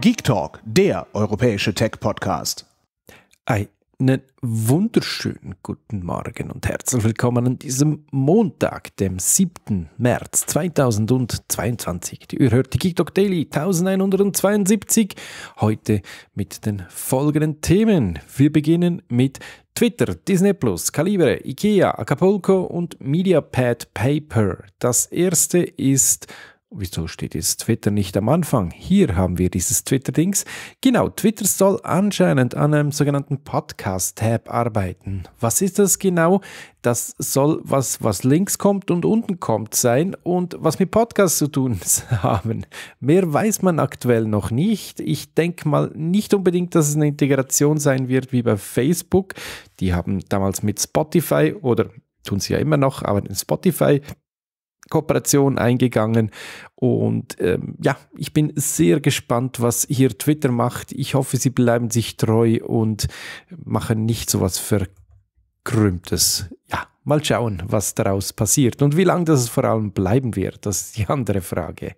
Geek Talk, der europäische Tech-Podcast. Einen wunderschönen guten Morgen und herzlich willkommen an diesem Montag, dem 7. März 2022. Ihr hört die Geek Talk Daily 1172, heute mit den folgenden Themen. Wir beginnen mit Twitter, Disney Plus, Calibre, Ikea, Acapulco und MediaPad Paper. Das erste ist Wieso steht jetzt Twitter nicht am Anfang? Hier haben wir dieses Twitter-Dings. Genau, Twitter soll anscheinend an einem sogenannten Podcast-Tab arbeiten. Was ist das genau? Das soll was, was links kommt und unten kommt sein und was mit Podcasts zu tun haben. Mehr weiß man aktuell noch nicht. Ich denke mal nicht unbedingt, dass es eine Integration sein wird wie bei Facebook. Die haben damals mit Spotify oder tun sie ja immer noch, aber in Spotify Kooperation eingegangen. Und ähm, ja, ich bin sehr gespannt, was hier Twitter macht. Ich hoffe, sie bleiben sich treu und machen nicht so was Verkrümmtes. Ja, mal schauen, was daraus passiert und wie lange das vor allem bleiben wird. Das ist die andere Frage.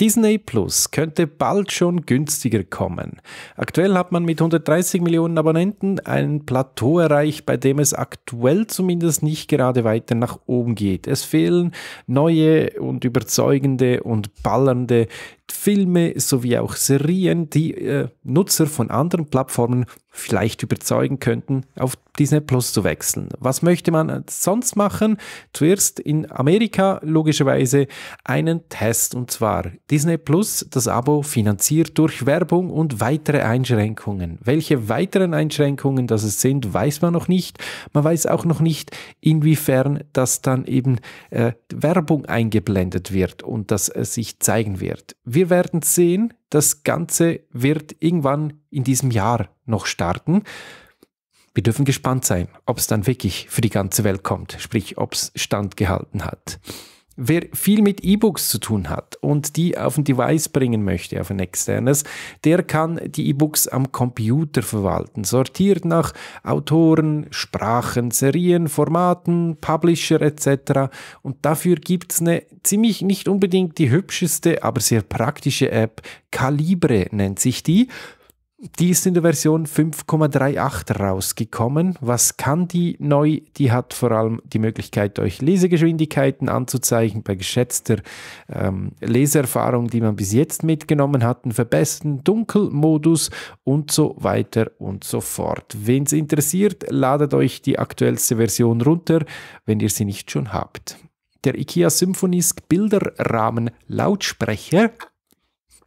Disney Plus könnte bald schon günstiger kommen. Aktuell hat man mit 130 Millionen Abonnenten ein Plateau erreicht, bei dem es aktuell zumindest nicht gerade weiter nach oben geht. Es fehlen neue und überzeugende und ballernde Filme sowie auch Serien, die äh, Nutzer von anderen Plattformen vielleicht überzeugen könnten, auf Disney Plus zu wechseln. Was möchte man sonst machen? Zuerst in Amerika logischerweise einen Test und zwar Disney Plus, das Abo finanziert durch Werbung und weitere Einschränkungen. Welche weiteren Einschränkungen das es sind, weiß man noch nicht. Man weiß auch noch nicht, inwiefern das dann eben äh, Werbung eingeblendet wird und dass es äh, sich zeigen wird wir werden sehen. Das Ganze wird irgendwann in diesem Jahr noch starten. Wir dürfen gespannt sein, ob es dann wirklich für die ganze Welt kommt, sprich, ob es standgehalten hat. Wer viel mit E-Books zu tun hat und die auf ein Device bringen möchte, auf ein externes, der kann die E-Books am Computer verwalten, sortiert nach Autoren, Sprachen, Serien, Formaten, Publisher etc. Und dafür gibt es eine ziemlich nicht unbedingt die hübscheste, aber sehr praktische App. Calibre nennt sich die. Die ist in der Version 5,38 rausgekommen. Was kann die neu? Die hat vor allem die Möglichkeit, euch Lesegeschwindigkeiten anzuzeigen bei geschätzter ähm, Leserfahrung, die man bis jetzt mitgenommen hat, einen verbesserten Dunkelmodus und so weiter und so fort. Wen es interessiert, ladet euch die aktuellste Version runter, wenn ihr sie nicht schon habt. Der IKEA Symphonisk Bilderrahmen Lautsprecher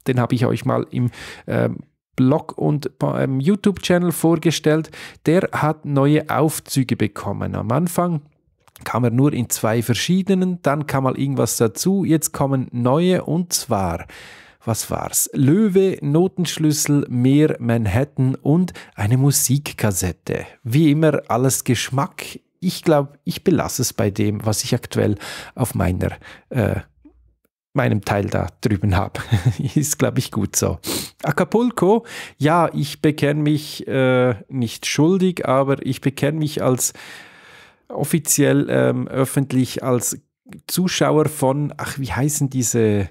den habe ich euch mal im ähm, Blog und ähm, YouTube-Channel vorgestellt. Der hat neue Aufzüge bekommen. Am Anfang kam er nur in zwei verschiedenen, dann kam mal irgendwas dazu, jetzt kommen neue und zwar was war's? Löwe, Notenschlüssel, Meer, Manhattan und eine Musikkassette. Wie immer alles Geschmack. Ich glaube, ich belasse es bei dem, was ich aktuell auf meiner äh, meinem Teil da drüben habe. ist, glaube ich, gut so. Acapulco, ja, ich bekenne mich äh, nicht schuldig, aber ich bekenne mich als offiziell ähm, öffentlich als Zuschauer von, ach, wie heißen diese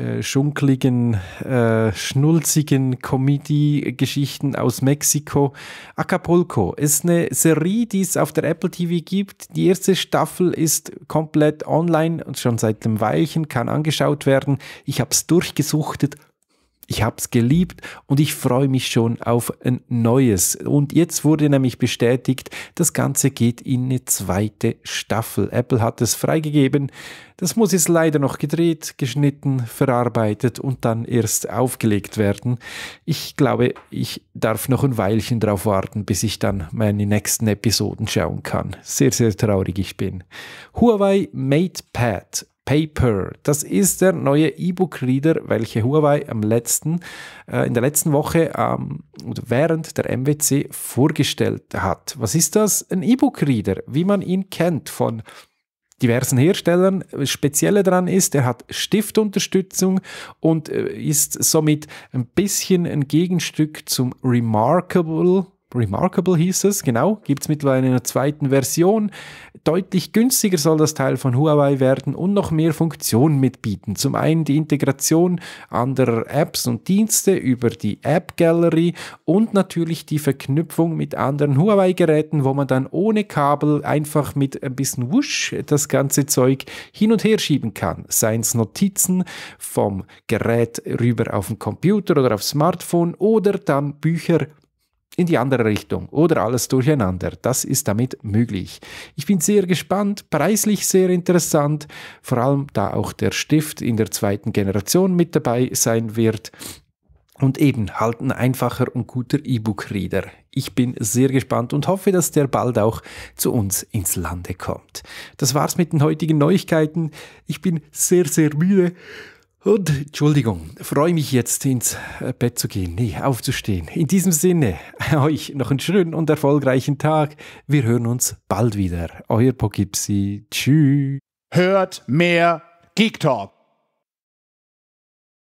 äh, schunkligen, äh, schnulzigen Comedy-Geschichten aus Mexiko. Acapulco ist eine Serie, die es auf der Apple TV gibt. Die erste Staffel ist komplett online und schon seit dem Weichen kann angeschaut werden. Ich habe es durchgesuchtet. Ich habe es geliebt und ich freue mich schon auf ein neues. Und jetzt wurde nämlich bestätigt, das Ganze geht in eine zweite Staffel. Apple hat es freigegeben. Das muss jetzt leider noch gedreht, geschnitten, verarbeitet und dann erst aufgelegt werden. Ich glaube, ich darf noch ein Weilchen drauf warten, bis ich dann meine nächsten Episoden schauen kann. Sehr, sehr traurig ich bin. Huawei MatePad Paper. Das ist der neue E-Book-Reader, welche Huawei am letzten, äh, in der letzten Woche ähm, oder während der MWC vorgestellt hat. Was ist das? Ein E-Book-Reader, wie man ihn kennt von diversen Herstellern. Das Spezielle daran ist, er hat Stiftunterstützung und äh, ist somit ein bisschen ein Gegenstück zum Remarkable Remarkable hieß es, genau, gibt es mittlerweile in der zweiten Version. Deutlich günstiger soll das Teil von Huawei werden und noch mehr Funktionen mitbieten. Zum einen die Integration anderer Apps und Dienste über die App Gallery und natürlich die Verknüpfung mit anderen Huawei-Geräten, wo man dann ohne Kabel einfach mit ein bisschen Wusch das ganze Zeug hin und her schieben kann. Seien es Notizen vom Gerät rüber auf den Computer oder aufs Smartphone oder dann Bücher in die andere Richtung oder alles durcheinander. Das ist damit möglich. Ich bin sehr gespannt, preislich sehr interessant, vor allem da auch der Stift in der zweiten Generation mit dabei sein wird. Und eben halt ein einfacher und guter E-Book-Reader. Ich bin sehr gespannt und hoffe, dass der bald auch zu uns ins Lande kommt. Das war's mit den heutigen Neuigkeiten. Ich bin sehr, sehr müde. Und, Entschuldigung, freue mich jetzt ins äh, Bett zu gehen, nee, aufzustehen. In diesem Sinne, euch noch einen schönen und erfolgreichen Tag. Wir hören uns bald wieder. Euer Pogipsi. Tschüss. Hört mehr Geek Talk.